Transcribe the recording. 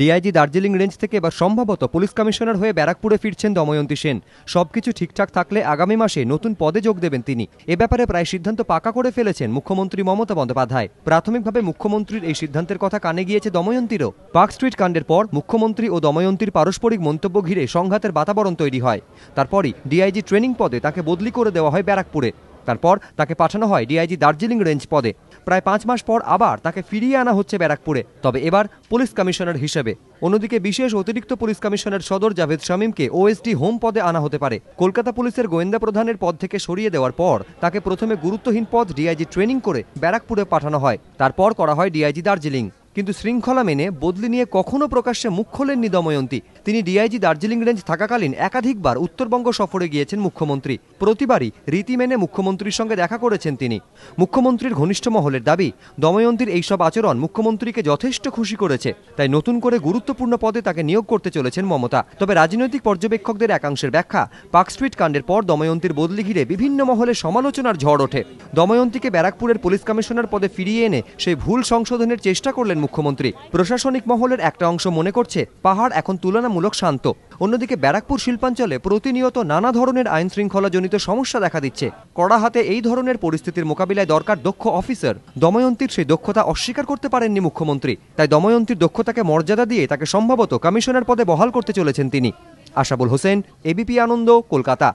DIG Darjeeling range থেকে এবার সম্ভবত পুলিশ কমিশনার হয়ে ব্যারাকপুরে ফিরছেন দময়ন্তী সেন সবকিছু ঠিকঠাক থাকলে আগামী মাসে নতুন পদে যোগ দেবেন তিনি এ ব্যাপারে প্রায় সিদ্ধান্ত পাকা করে ফেলেছেন মুখ্যমন্ত্রী মমতা বন্দ্যোপাধ্যায় প্রাথমিকভাবে মুখ্যমন্ত্রীর এই সিদ্ধান্তের কথা কানে গিয়েছে দময়ন্তীরও পার্ক স্ট্রিট কাণ্ডের পর মুখ্যমন্ত্রী ও দময়ন্তীর পারস্পরিক মন্তব্য ঘিরে সংঘাতের বাতাবরণ তৈরি হয় তারপরই ডিআইজি ট্রেনিং পদে তাকে বদলি করে দেওয়া হয় ব্যারাকপুরে তারপর তাকে পাঠানো হয় ডিআইজি দার্জিলিং রেঞ্জ পদে প্রায় পাঁচ মাস পর আবার তাকে ফিরিয়ে আনা হচ্ছে ব্যারাকপুরে তবে এবার পুলিশ কমিশনার হিসেবে অন্যদিকে বিশেষ অতিরিক্ত পুলিশ কমিশনার সদর জাভেদ শামীমকে ওএসডি হোম পদে আনা হতে পারে কলকাতা পুলিশের গোয়েন্দা প্রধানের পদ থেকে সরিয়ে দেওয়ার পর তাকে প্রথমে গুরুত্বহীন পদ ডিআইজি ট্রেনিং করে ব্যারাকপুরে পাঠানো হয় তারপর করা হয় ডিআইজি দার্জিলিং কিন্তু শৃঙ্খলা মেনে বদলি নিয়ে কখনো প্রকাশ্যে মুখ খোলেননি দময়ন্তী তিনি ডিআইজি দার্জিলিং রেঞ্জ থাকাকালীন একাধিকবার উত্তরবঙ্গ সফরে গিয়েছেন মুখ্যমন্ত্রী প্রতিবারই রীতি মেনে মুখ্যমন্ত্রীর সঙ্গে দেখা করেছেন তিনি মুখ্যমন্ত্রীর ঘনিষ্ঠ মহলের দাবি দময়ন্তীর এইসব আচরণ মুখ্যমন্ত্রীকে যথেষ্ট খুশি করেছে তাই নতুন করে গুরুত্বপূর্ণ পদে তাকে নিয়োগ করতে চলেছেন মমতা তবে রাজনৈতিক পর্যবেক্ষকদের একাংশের ব্যাখ্যা পাকস্ট্রিট কাণ্ডের পর দময়ন্তীর বদলি ঘিরে বিভিন্ন মহলে সমালোচনার ঝড় ওঠে দময়ন্তীকে ব্যারাকপুরের পুলিশ কমিশনার পদে ফিরিয়ে এনে সেই ভুল সংশোধনের চেষ্টা করলেন মুখ্যমন্ত্রী প্রশাসনিক মহলের একটা অংশ মনে করছে পাহাড় এখন তুলনামূলক শান্ত অন্যদিকে ব্যারাকপুর শিল্পাঞ্চলে প্রতিনিয়ত নানা ধরনের আইন শৃঙ্খলাজনিত সমস্যা দেখা দিচ্ছে কড়া হাতে এই ধরনের পরিস্থিতির মোকাবিলায় দরকার দক্ষ অফিসার দময়ন্তীর সেই দক্ষতা অস্বীকার করতে পারেননি মুখ্যমন্ত্রী তাই দময়ন্তীর দক্ষতাকে মর্যাদা দিয়ে তাকে সম্ভবত কমিশনার পদে বহাল করতে চলেছেন তিনি আশাবুল হোসেন এবিপি আনন্দ কলকাতা